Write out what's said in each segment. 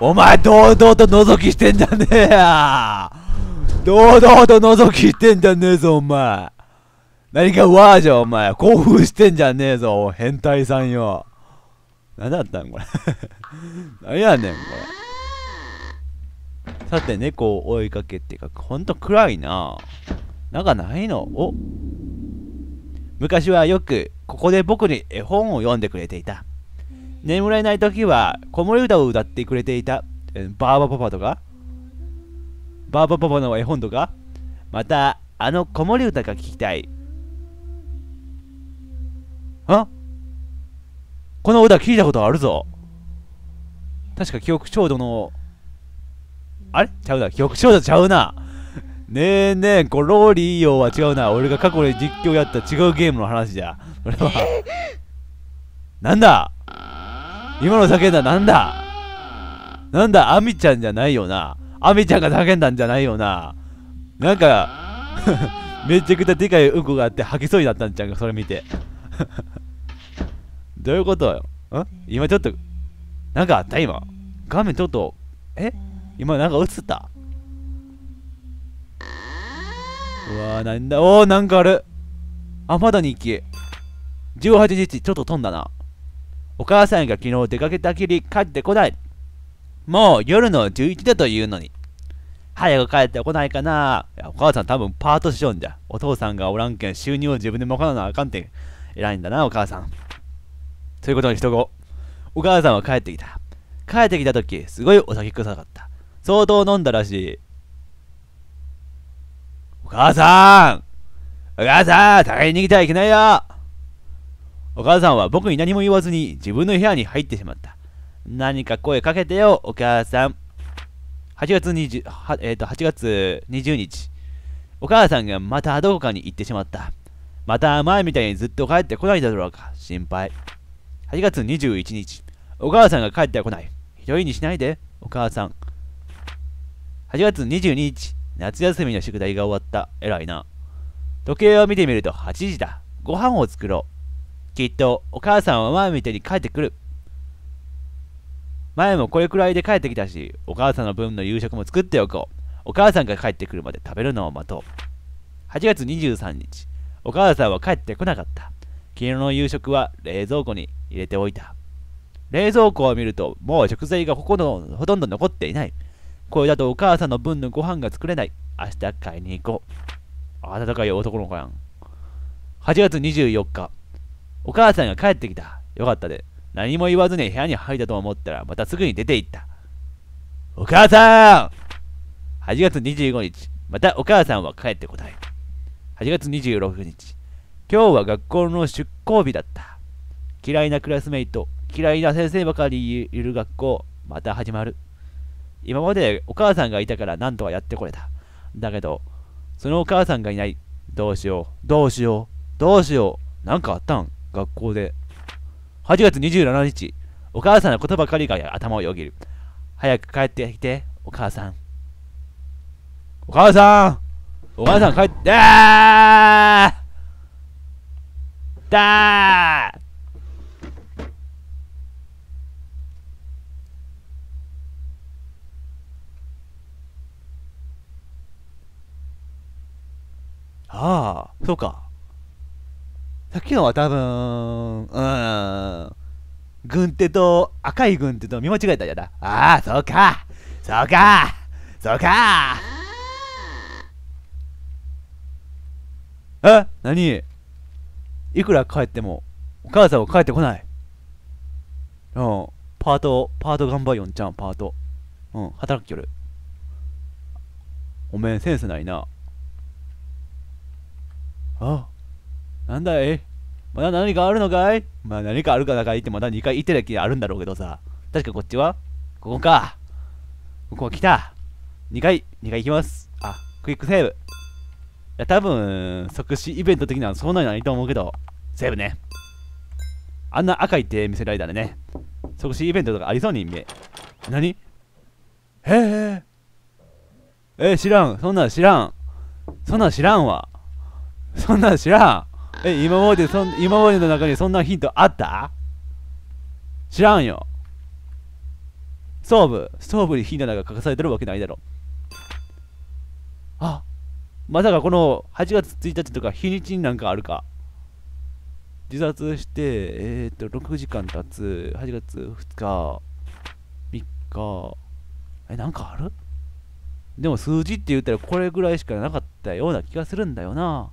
お前、堂々と覗きしてんじゃねえや堂々と覗きしてんじゃねえぞ、お前。何かわーじゃ、お前。興奮してんじゃねえぞ、変態さんよ。何だったんこれ 何やねん、これ。さて、猫を追いかけってか、ほんと暗いな。なんかないのお昔はよく、ここで僕に絵本を読んでくれていた。眠れない時は子守歌を歌ってくれていた、バーバパパとかバーバパパの絵本とかまたあの子守歌が聞きたいあこの歌聞いたことあるぞ確か記憶うどのあれちゃうな記憶調度ちゃうな ねえねえゴローリーよは違うな俺が過去で実況やった違うゲームの話じゃそれはなんだ今の叫んだなんだなんだアミちゃんじゃないよな。アミちゃんが叫んだんじゃないよな。なんか めちゃくちゃでかいうんこがあって吐きそうになったんちゃうか、それ見て。どういうことよん今ちょっと、なんかあった今。画面ちょっと、え今なんか映ったうわぁ、なんだ、おぉ、なんかある。あ、まだ日記。18日、ちょっと飛んだな。お母さんが昨日出かけたきり帰ってこない。もう夜の11だというのに。早く帰ってこないかな。お母さん多分パートしようんじゃ。お父さんがおらんけん収入を自分で賄わなあかんて。偉いんだな、お母さん。ということにしとお母さんは帰ってきた。帰ってきた時、すごいお酒臭かった。相当飲んだらしい。お母さんお母さん互いに来てはいけないよお母さんは僕に何も言わずに自分の部屋に入ってしまった。何か声かけてよ、お母さん。8月 ,20 は、えー、と8月20日、お母さんがまたどこかに行ってしまった。また前みたいにずっと帰ってこないだろうか、心配。8月21日、お母さんが帰ってこない。ひどいにしないで、お母さん。8月22日、夏休みの宿題が終わった。偉いな。時計を見てみると8時だ。ご飯を作ろう。きっとお母さんは前みたいに帰ってくる前もこれくらいで帰ってきたしお母さんの分の夕食も作っておこうお母さんが帰ってくるまで食べるのを待とう8月23日お母さんは帰ってこなかった昨日の夕食は冷蔵庫に入れておいた冷蔵庫を見るともう食材がほこのほとんど残っていないこれだとお母さんの分のご飯が作れない明日買いに行こう暖かい男の子やん8月24日お母さんが帰ってきた。よかったで。何も言わずに部屋に入ったと思ったら、またすぐに出て行った。お母さん !8 月25日、またお母さんは帰ってこない。8月26日、今日は学校の出校日だった。嫌いなクラスメイト、嫌いな先生ばかりいる学校、また始まる。今までお母さんがいたから何とかやってこれた。だけど、そのお母さんがいない。どうしよう、どうしよう、どうしよう、なんかあったん学校で8月27日お母さんのことばかりが頭をよぎる早く帰ってきてお母さんお母さんお母さん帰ってだああ、そうか。昨日は多分、うん、軍手と赤い軍手と見間違えたやだ。ああ、そうか、そうか、そうか。え何いくら帰っても、お母さんは帰ってこない。うん、パート、パート頑張りよんちゃん、パート。うん、働きよる。おめん、センスないな。あ、なんだいまだ何かあるのかいまあ何かあるかだから言ってまだ2回言ってたけ？あるんだろうけどさ。確かこっちはここか。ここ来た。2回、2回行きます。あ、クイックセーブ。いや、多分、即死イベント的なはそんなにないと思うけど、セーブね。あんな赤いって見せられたらね、即死イベントとかありそうに見え。何へえ。え知らん。そんなん知らん。そんなん知らんわ。そんなん知らん。え今までそん今までの中にそんなヒントあった知らんよストーブストーブに火の中がかされてるわけないだろあまさかこの8月1日とか日にちになんかあるか自殺してえー、っと6時間経つ8月2日3日えなんかあるでも数字って言ったらこれぐらいしかなかったような気がするんだよな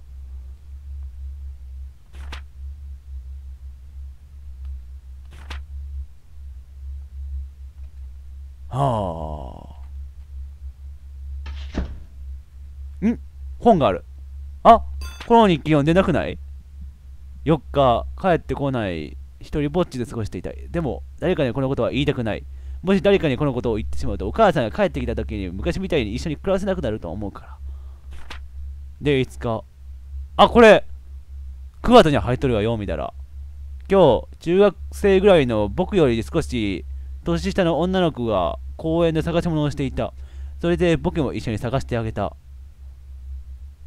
はあ。ん本がある。あこの日記読んでなくない ?4 日、帰ってこない。一人ぼっちで過ごしていたい。でも、誰かにこのことは言いたくない。もし誰かにこのことを言ってしまうと、お母さんが帰ってきた時に昔みたいに一緒に暮らせなくなると思うから。で、いつか。あ、これ !9 月には入っとるわよ、見たら。今日、中学生ぐらいの僕より少し年下の女の子が公園で探し物をしていた。それで僕も一緒に探してあげた。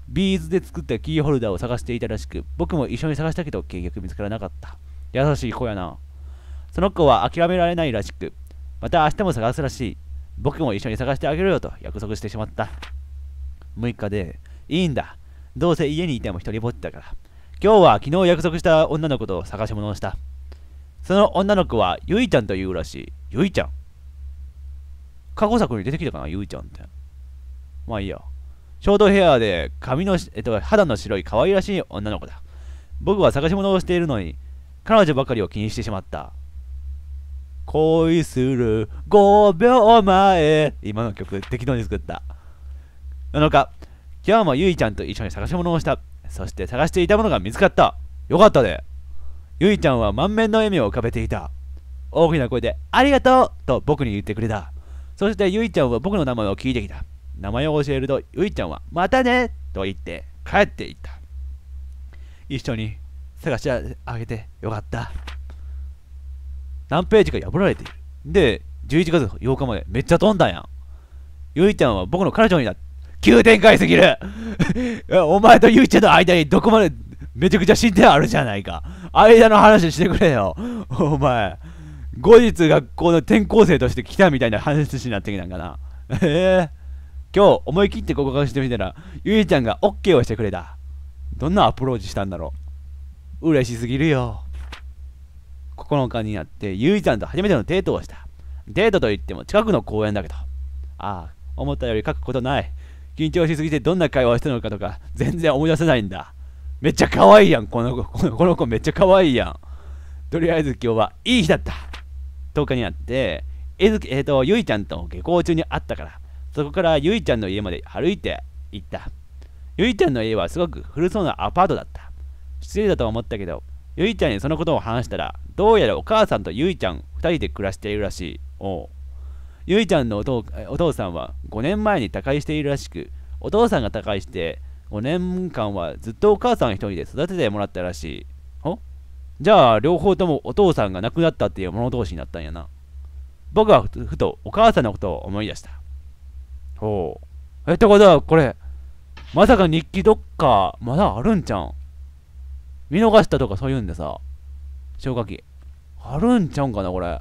ビーズで作ったキーホルダーを探していたらしく、僕も一緒に探したけど結局見つからなかった。優しい子やな。その子は諦められないらしく、また明日も探すらしい。僕も一緒に探してあげるよと約束してしまった。6日で、いいんだ。どうせ家にいても一人ぼっちだから。今日は昨日約束した女の子と探し物をした。その女の子はゆいちゃんというらしい。ゆいちゃん過去作に出てきたかな、ゆいちゃんって。まあいいや。ショートヘアで髪の、えっと、肌の白い可愛らしい女の子だ。僕は探し物をしているのに、彼女ばかりを気にしてしまった。恋する5秒前。今の曲、適当に作った。7日、今日もゆいちゃんと一緒に探し物をした。そして探していたものが見つかった。よかったで。ゆいちゃんは満面の笑みを浮かべていた。大きな声で、ありがとうと僕に言ってくれた。そしてゆいちゃんは僕の名前を聞いてきた。名前を教えると、ゆいちゃんは、またねと言って帰っていった。一緒に探しあげてよかった。何ページか破られている。で、11月8日までめっちゃ飛んだやん。ゆいちゃんは僕の彼女になった。急展開すぎる お前とゆいちゃんの間にどこまでめちゃくちゃ進展あるじゃないか。間の話してくれよ。お前。後日学校の転校生として来たみたいな話になってきたんかな。え えー、今日思い切って告白してみたら、ゆいちゃんが OK をしてくれた。どんなアプローチしたんだろう。嬉しすぎるよ。9日になって、ゆいちゃんと初めてのデートをした。デートといっても近くの公園だけど。ああ、思ったより書くことない。緊張しすぎてどんな会話をしたのかとか、全然思い出せないんだ。めっちゃ可愛いやん、この子。この子めっちゃ可愛いやん。とりあえず今日はいい日だった。10日にあって、えず、えっ、ー、と、ゆいちゃんと下校中に会ったから、そこからゆいちゃんの家まで歩いて行った。ゆいちゃんの家はすごく古そうなアパートだった。失礼だと思ったけど、ゆいちゃんにそのことを話したら、どうやらお母さんとゆいちゃん2人で暮らしているらしい。おゆいちゃんのお父お父さんは5年前に他界しているらしく、お父さんが他界して5年間はずっとお母さん1人で育ててもらったらしい。じゃあ、両方ともお父さんが亡くなったっていう物同士になったんやな。僕はふとお母さんのことを思い出した。ほう。え、ってことは、これ、まさか日記どっか、まだあるんちゃうん。見逃したとかそういうんでさ、消火器。あるんちゃうんかな、これ。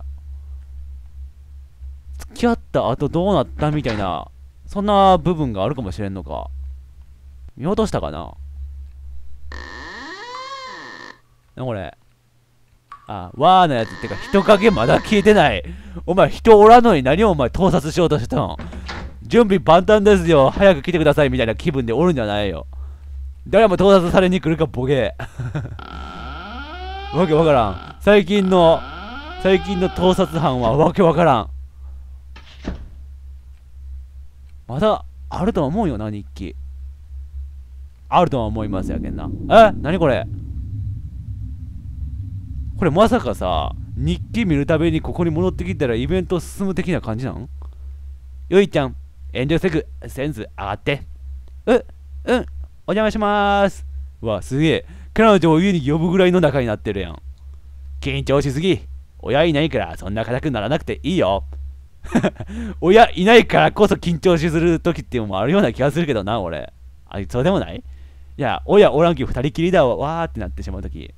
付き合った後どうなったみたいな、そんな部分があるかもしれんのか。見落としたかななこれ。あわーのやつってか人影まだ消えてないお前人おらんのに何をお前盗撮しようとしたの準備万端ですよ早く来てくださいみたいな気分でおるんじゃないよ誰も盗撮されに来るかボケ わけわからん最近の最近の盗撮犯はわけわからんまだあるとは思うよな日記あるとは思いますやけんなえ何これこれまさかさ、日記見るたびにここに戻ってきたらイベント進む的な感じなんよいちゃん、遠慮せずセンス上がって。う、うん、お邪魔しまーす。わ、すげえ。彼女を家に呼ぶぐらいの仲になってるやん。緊張しすぎ。親いないからそんな硬くならなくていいよ。親いないからこそ緊張しする時っていうのもあるような気がするけどな、俺。あ、いそうでもないいや、親おらんき2人きりだわ、わーってなってしまう時。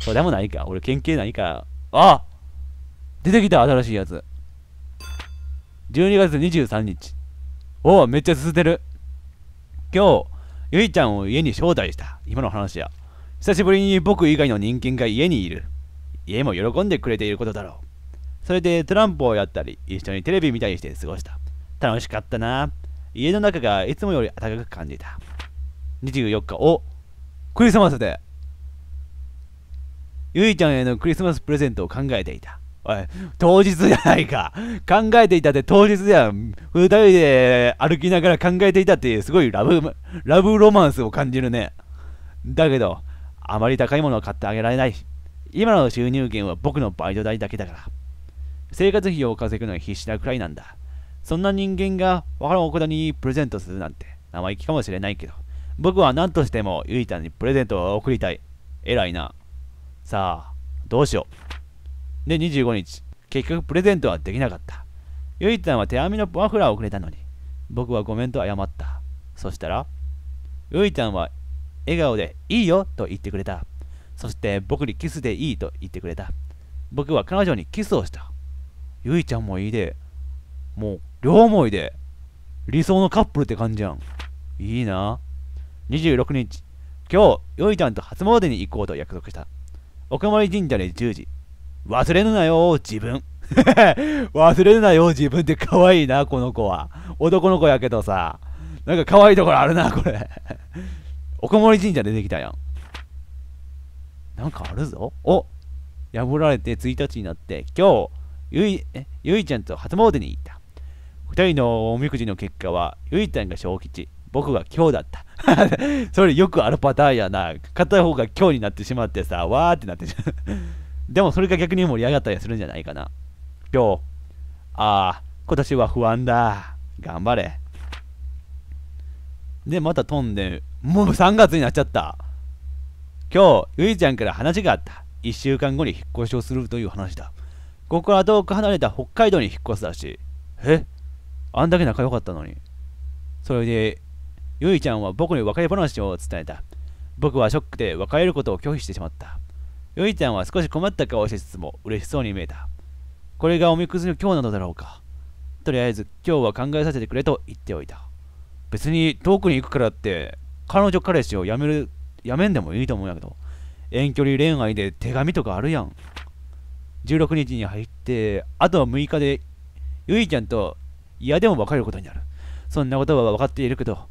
そうでもないか。俺、県警ないか。あ出てきた新しいやつ。12月23日。おお、めっちゃ進んでる。今日、ゆいちゃんを家に招待した。今の話や。久しぶりに僕以外の人間が家にいる。家も喜んでくれていることだろう。それでトランプをやったり、一緒にテレビ見たりして過ごした。楽しかったな。家の中がいつもより暖かく感じた。24日、おクリスマスでゆいちゃんへのクリスマスプレゼントを考えていた。おい、当日じゃないか。考えていたって当日じゃん。二人で歩きながら考えていたってすごいラブ、ラブロマンスを感じるね。だけど、あまり高いものを買ってあげられない。今の収入源は僕のバイト代だけだから。生活費を稼ぐのは必死なくらいなんだ。そんな人間がからんお方にプレゼントするなんて生意気かもしれないけど、僕は何としてもゆいちゃんにプレゼントを贈りたい。偉いな。さあ、どうしよう。で、25日、結局プレゼントはできなかった。ゆいちゃんは手編みのマフラーをくれたのに、僕はごめんと謝った。そしたら、ゆいちゃんは笑顔でいいよと言ってくれた。そして僕にキスでいいと言ってくれた。僕は彼女にキスをした。ゆいちゃんもいいで、もう両思いで、理想のカップルって感じやん。いいな。26日、今日、ゆいちゃんと初詣に行こうと約束した。奥森神社で10時。忘れるなよ、自分。忘れるなよ、自分って可愛いな、この子は。男の子やけどさ。なんか可愛いところあるな、これ。奥 森神社出てきたやん。なんかあるぞ。お破られて1日になって、今日、ゆい、え、ゆいちゃんと初詣に行った。二人のおみくじの結果は、ゆいちゃんが小吉、僕が今日だった。それよくあるパターンやな。片方が今日になってしまってさ、わーってなってしまう。でもそれが逆に盛り上がったりするんじゃないかな。今日、ああ、今年は不安だ。頑張れ。で、また飛んで、もう3月になっちゃった。今日、ゆいちゃんから話があった。1週間後に引っ越しをするという話だ。ここから遠く離れた北海道に引っ越すだしえあんだけ仲良かったのに。それで、ゆいちゃんは僕に別れ話を伝えた。僕はショックで別れることを拒否してしまった。ゆいちゃんは少し困った顔をしつつも嬉しそうに見えた。これがおみくじの今日なのだろうか。とりあえず今日は考えさせてくれと言っておいた。別に遠くに行くからって彼女彼氏を辞める、辞めんでもいいと思うんやけど、遠距離恋愛で手紙とかあるやん。16日に入って、あとは6日で、ゆいちゃんと嫌でも別れることになる。そんなことは分かっているけど、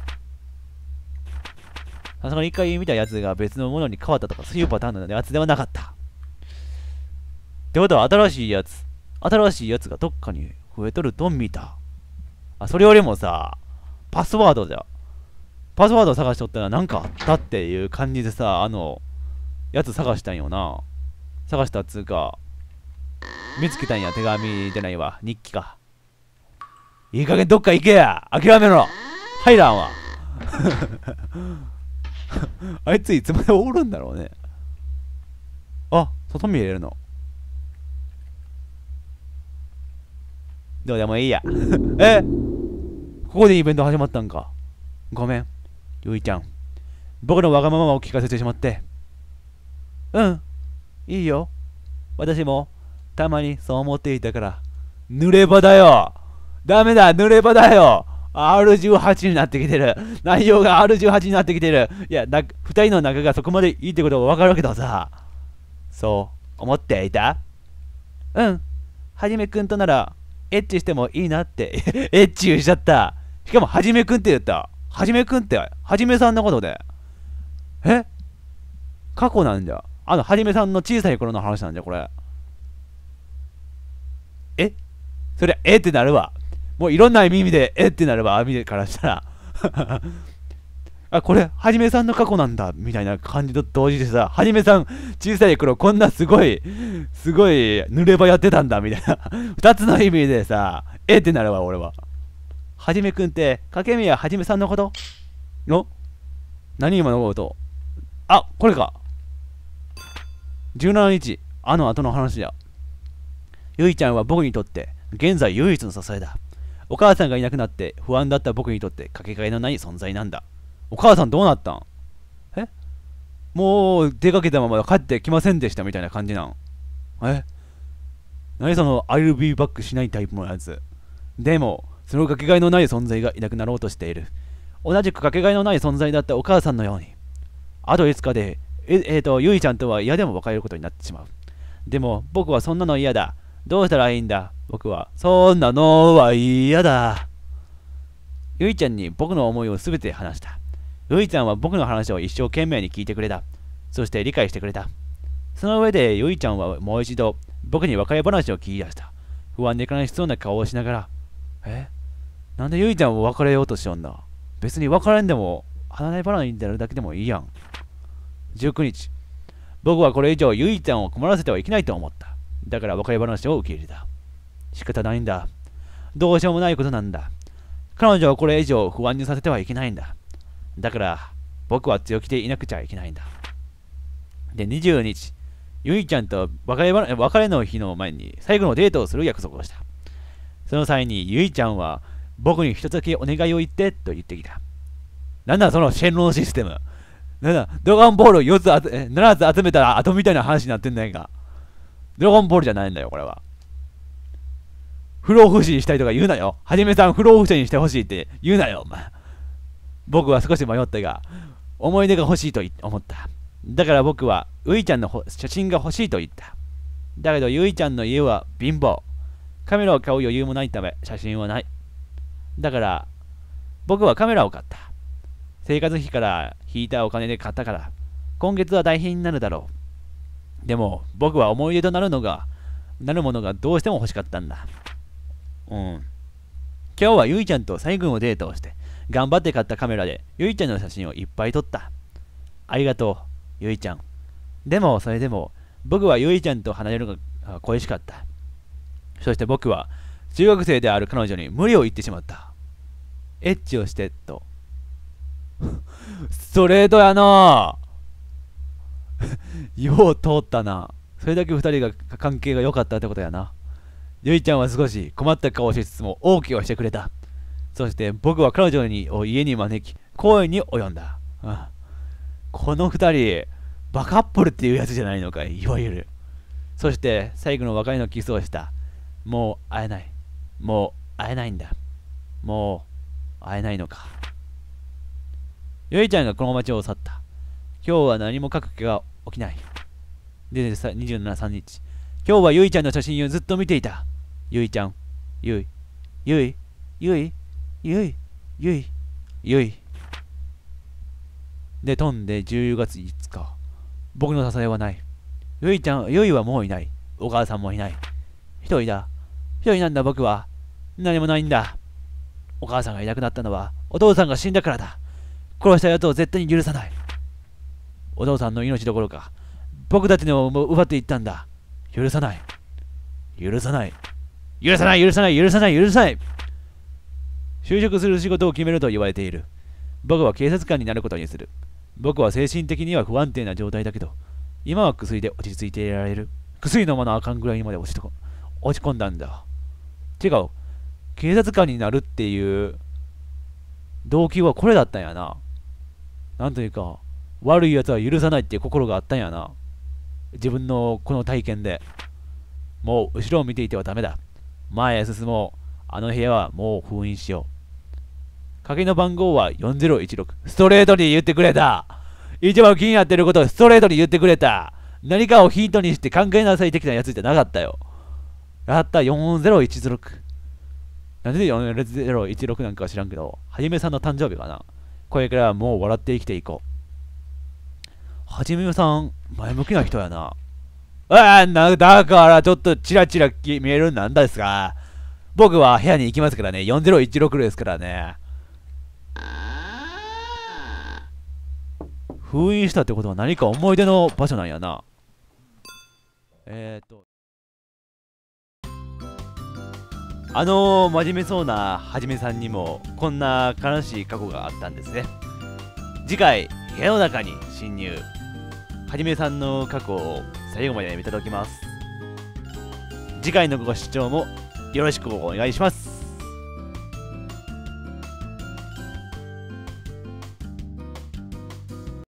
その1回見たやつが別のものに変わったとか、そういうパターンのやつではなかった。ってことは、新しいやつ、新しいやつがどっかに増えとると見た。あ、それよりもさ、パスワードじゃ。パスワード探しとったらなんかあったっていう感じでさ、あの、やつ探したんよな。探したっつうか、見つけたんや、手紙じゃないわ。日記か。いい加減どっか行けや諦めろ入らんわ あいついつまでおるんだろうねあ外見入れるのどうでもいいや えここでイベント始まったんかごめんゆいちゃん僕のわがままを聞かせてしまってうんいいよ私もたまにそう思っていたから濡れ場だよダメだ濡れ場だよ R18 になってきてる。内容が R18 になってきてる。いや、な、二人の仲がそこまでいいってことはわかるけどさ。そう、思っていたうん。はじめくんとなら、エッチしてもいいなって エッチ言しちゃった。しかも、はじめくんって言った。はじめくんって、はじめさんのことで。え過去なんじゃ。あの、はじめさんの小さい頃の話なんじゃ、これ。えそりゃ、えってなるわ。もういろんな意味で、えってなれば、網からしたら あ、これ、はじめさんの過去なんだ、みたいな感じと同時でさ、はじめさん、小さい頃こんなすごい、すごい、濡れ場やってたんだ、みたいな 二つの意味でさ、えってなるわ、俺は。はじめくんって、かけみやはじめさんのことの何今のことあ、これか。17日、あの後の話だ。ゆいちゃんは僕にとって、現在唯一の支えだ。お母さんがいなくなって不安だった僕にとってかけがえのない存在なんだ。お母さんどうなったんえもう出かけたまま帰ってきませんでしたみたいな感じなんえ何その I'll be back しないタイプのやつ。でも、そのかけがえのない存在がいなくなろうとしている。同じくかけがえのない存在だったお母さんのように。あと5日で、えっ、えー、と、ゆいちゃんとは嫌でも別れることになってしまう。でも、僕はそんなの嫌だ。どうしたらいいんだ僕は。そんなのは嫌だ。ゆいちゃんに僕の思いを全て話した。ゆいちゃんは僕の話を一生懸命に聞いてくれた。そして理解してくれた。その上でゆいちゃんはもう一度僕に別れ話を聞き出した。不安で悲しそうな顔をしながら、えなんでゆいちゃんを別れようとしよんだ別に別れんでも離れ離れになるだけでもいいやん。19日、僕はこれ以上ゆいちゃんを困らせてはいけないと思った。だから別れ話を受け入れた。仕方ないんだ。どうしようもないことなんだ。彼女をこれ以上不安にさせてはいけないんだ。だから、僕は強気でいなくちゃいけないんだ。で、20日、ゆいちゃんと別れ別れの日の前に最後のデートをする約束をした。その際にゆいちゃんは、僕に一つだけお願いを言ってと言ってきた。なんだそのシェンロンシステム。なんだ、ドラゴンボール4つ7つ集めたら後みたいな話になってんないか。ドラゴンボールじゃないんだよ、これは。不老不死にしたいとか言うなよ。はじめさん不老不死にしてほしいって言うなよ、お前。僕は少し迷ったが、思い出が欲しいと思った。だから僕は、ういちゃんの写真が欲しいと言った。だけど、ゆいちゃんの家は貧乏。カメラを買う余裕もないため、写真はない。だから、僕はカメラを買った。生活費から引いたお金で買ったから、今月は大変になるだろう。でも僕は思い出となるのが、なるものがどうしても欲しかったんだ。うん。今日はゆいちゃんとサイ君をデートをして、頑張って買ったカメラでゆいちゃんの写真をいっぱい撮った。ありがとう、ゆいちゃん。でもそれでも僕はゆいちゃんと離れるのが恋しかった。そして僕は中学生である彼女に無理を言ってしまった。エッチをしてと。ストレートやなぁ。よう通ったな。それだけ2人が関係が良かったってことやな。ゆいちゃんは少し困った顔をしつつも OK をしてくれた。そして僕は彼女にを家に招き、公園に及んだ。うん、この2人、バカップルっていうやつじゃないのかい、いわゆる。そして最後の別れのキスをした。もう会えない。もう会えないんだ。もう会えないのか。ゆいちゃんがこの街を去った。今日は何も書く気が起きない。で、27、3日。今日はゆいちゃんの写真をずっと見ていた。ゆいちゃん、ゆい、ゆい、ゆい、ゆい、ゆい、ゆい。で、飛んで10月5日。僕の支えはない。ゆいちゃん、ゆいはもういない。お母さんもいない。一人だ。一人なんだ僕は。何もないんだ。お母さんがいなくなったのは、お父さんが死んだからだ。殺した奴を絶対に許さない。お父さんの命どころか、僕たちの奪っていったんだ。許さない。許さない。許さない、許さない、許さない、許さない。就職する仕事を決めると言われている。僕は警察官になることにする。僕は精神的には不安定な状態だけど、今は薬で落ち着いていられる。薬飲まなあかんぐらいにまで落ち落ち込んだんだ。てか、警察官になるっていう動機はこれだったんやな。なんというか、悪い奴は許さないっていう心があったんやな。自分のこの体験で。もう後ろを見ていてはダメだ。前へ進もう。あの部屋はもう封印しよう。鍵の番号は4016。ストレートに言ってくれた一番気になってることをストレートに言ってくれた何かをヒントにして考えなさい的なやつじゃなかったよ。やった4016。なんで4016なんかは知らんけど、はじめさんの誕生日かな。これからはもう笑って生きていこう。はじめさん、前向きな人やな。ああ、な、だからちょっとチラチラ見えるなんだですが、僕は部屋に行きますからね、4016ですからね。封印したってことは何か思い出の場所なんやな。えっ、と。あのー、真面目そうなはじめさんにもこんな悲しい過去があったんですね。次回、部屋の中に侵入。はじめさんの過去を最後まで見届きます次回のご視聴もよろしくお願いします